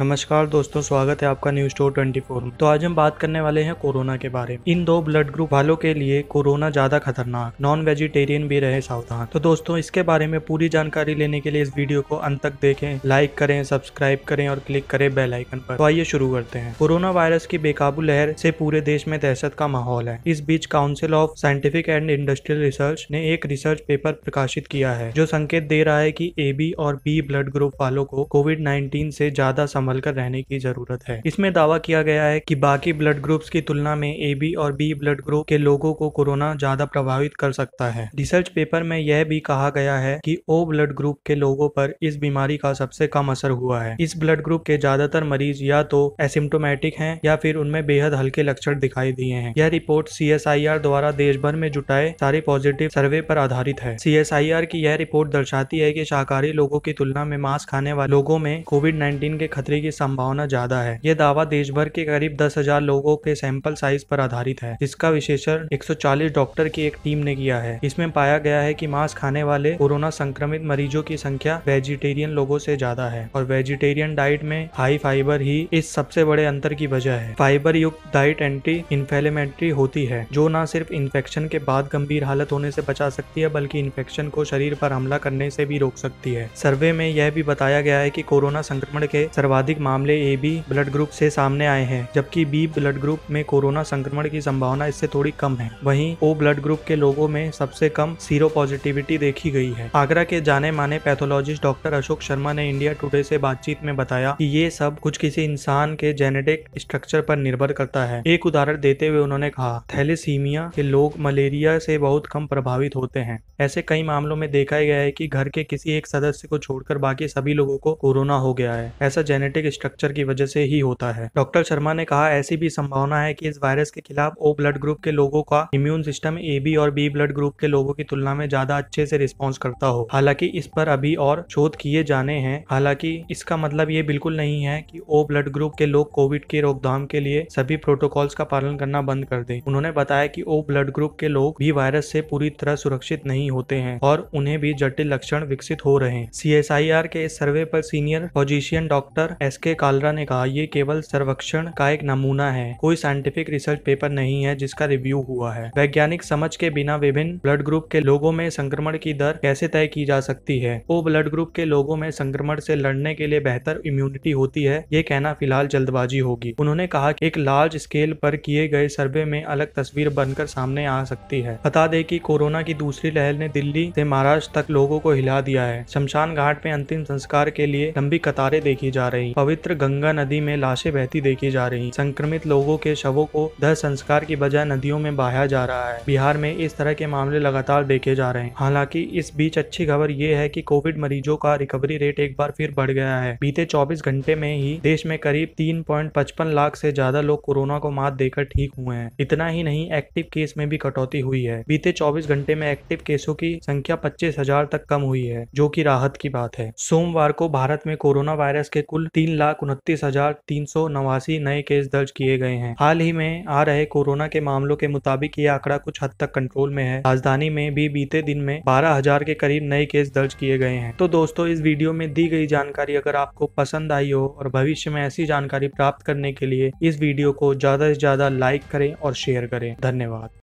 नमस्कार दोस्तों स्वागत है आपका न्यूज स्टोर ट्वेंटी फोर तो आज हम बात करने वाले हैं कोरोना के बारे में इन दो ब्लड ग्रुप वालों के लिए कोरोना ज्यादा खतरनाक नॉन वेजिटेरियन भी रहे सावधान तो दोस्तों इसके बारे में पूरी जानकारी लेने के लिए इस वीडियो को अंत तक देखें लाइक करें सब्सक्राइब करें और क्लिक करें बेल आइकन पर तो आइए शुरू करते हैं कोरोना वायरस की बेकाबू लहर से पूरे देश में दहशत का माहौल है इस बीच council of scientific and industrial research ने एक रिसर्च पेपर प्रकाशित किया है जो संकेत दे रहा है की ए बी और बी ब्लड ग्रुप वालों को कोविड नाइन्टीन से ज्यादा संभल कर रहने की जरूरत है इसमें दावा किया गया है कि बाकी ब्लड ग्रुप्स की तुलना में ए बी और बी ब्लड ग्रुप के लोगों को कोरोना ज्यादा प्रभावित कर सकता है रिसर्च पेपर में यह भी कहा गया है कि ओ ब्लड ग्रुप के लोगों पर इस बीमारी का सबसे कम असर हुआ है इस ब्लड ग्रुप के ज्यादातर मरीज या तो एसिम्टोमेटिक हैं या फिर उनमें बेहद हल्के लक्षण दिखाई दिए हैं यह रिपोर्ट सी द्वारा देश भर में जुटाए सारे पॉजिटिव सर्वे पर आधारित है सी की यह रिपोर्ट दर्शाती है कि शाकाहारी लोगों की तुलना में मांस खाने वाले लोगों में कोविड 19 के खतरे होने की संभावना ज्यादा है ये दावा देश भर के करीब दस हजार लोगों के सैंपल साइज पर आधारित है जिसका विशेषण 140 डॉक्टर की एक टीम ने किया है इसमें पाया गया है कि मांस खाने वाले कोरोना संक्रमित मरीजों की संख्या वेजिटेरियन लोगों से ज्यादा है और वेजिटेरियन डाइट में हाई फाइबर ही इस सबसे बड़े अंतर की वजह है फाइबर युक्त डाइट एंटी इन्फेलेमेंट्री होती है जो न सिर्फ इन्फेक्शन के बाद गंभीर हालत होने से बचा सकती है बल्कि इन्फेक्शन को शरीर पर हमला करने से भी रोक सकती है सर्वे में यह भी बताया गया है कि कोरोना संक्रमण के सर्वाधिक सर्वाधिक मामले ए बी ब्लड ग्रुप से सामने आए हैं जबकि बी ब्लड ग्रुप में कोरोना संक्रमण की संभावना इससे थोड़ी कम है वहीं ओ ब्लड ग्रुप के लोगों में सबसे कम सीरो पॉजिटिविटी देखी गई है आगरा के जाने माने पैथोलॉजिस्ट डॉक्टर अशोक शर्मा ने इंडिया टुडे से बातचीत में बताया कि ये सब कुछ किसी इंसान के जेनेटिक स्ट्रक्चर पर निर्भर करता है एक उदाहरण देते हुए उन्होंने कहा थैलेसीमिया के लोग मलेरिया से बहुत कम प्रभावित होते हैं ऐसे कई मामलों में देखा गया है कि घर के किसी एक सदस्य को छोड़कर बाकी सभी लोगों को कोरोना हो गया है ऐसा जेनेटिक जेनेटिक स्ट्रक्चर की वजह से ही होता है डॉक्टर शर्मा ने कहा ऐसी भी संभावना है कि इस वायरस के खिलाफ ओ ब्लड ग्रुप के लोगों का इम्यून सिस्टम ए बी और बी ब्लड ग्रुप के लोगों की तुलना में ज्यादा अच्छे से रिस्पॉन्स करता हो हालांकि इस पर अभी और शोध किए जाने हैं हालांकि इसका मतलब ये बिल्कुल नहीं है कि ओ ब्लड ग्रुप के लोग कोविड के रोकथाम के लिए सभी प्रोटोकॉल्स का पालन करना बंद कर दें उन्होंने बताया कि ओ ब्लड ग्रुप के लोग भी वायरस से पूरी तरह सुरक्षित नहीं होते हैं और उन्हें भी जटिल लक्षण विकसित हो रहे हैं सी के इस सर्वे पर सीनियर फोजिशियन डॉक्टर एस के कालरा ने कहा ये केवल सर्वेक्षण का एक नमूना है कोई साइंटिफिक रिसर्च पेपर नहीं है जिसका रिव्यू हुआ है वैज्ञानिक समझ के बिना विभिन्न ब्लड ग्रुप के लोगों में संक्रमण की दर कैसे तय की जा सकती है ओ ब्लड ग्रुप के लोगों में संक्रमण से लड़ने के लिए बेहतर इम्यूनिटी होती है ये कहना फिलहाल जल्दबाजी होगी उन्होंने कहा कि एक लार्ज स्केल पर किए गए सर्वे में अलग तस्वीर बनकर सामने आ सकती है बता दें कि कोरोना की दूसरी लहर ने दिल्ली से महाराष्ट्र तक लोगों को हिला दिया है शमशान घाट में अंतिम संस्कार के लिए लंबी कतारें देखी जा रही गयी पवित्र गंगा नदी में लाशें बहती देखी जा रही संक्रमित लोगों के शवों को दह संस्कार की बजाय नदियों में बहाया जा रहा है बिहार में इस तरह के मामले लगातार देखे जा रहे हैं हालांकि इस बीच अच्छी खबर ये है कि कोविड मरीजों का रिकवरी रेट एक बार फिर बढ़ गया है बीते 24 घंटे में ही देश में करीब तीन लाख से ज्यादा लोग कोरोना को मात देकर ठीक हुए हैं इतना ही नहीं एक्टिव केस में भी कटौती हुई है बीते 24 घंटे में एक्टिव केसों की संख्या पच्चीस हजार तक कम हुई है जो की राहत की बात है सोमवार को भारत में कोरोना वायरस के कुल तीन लाख उनतीस हजार तीन सौ नवासी नए केस दर्ज किए गए हैं हाल ही में आ रहे कोरोना के मामलों के मुताबिक ये आंकड़ा कुछ हद तक कंट्रोल में है राजधानी में भी बीते दिन में बारह हजार के करीब नए केस दर्ज किए गए हैं तो दोस्तों इस वीडियो में दी गई जानकारी अगर आपको पसंद आई हो और भविष्य में ऐसी जानकारी प्राप्त करने के लिए इस वीडियो को ज्यादा से ज्यादा लाइक करें और शेयर करें धन्यवाद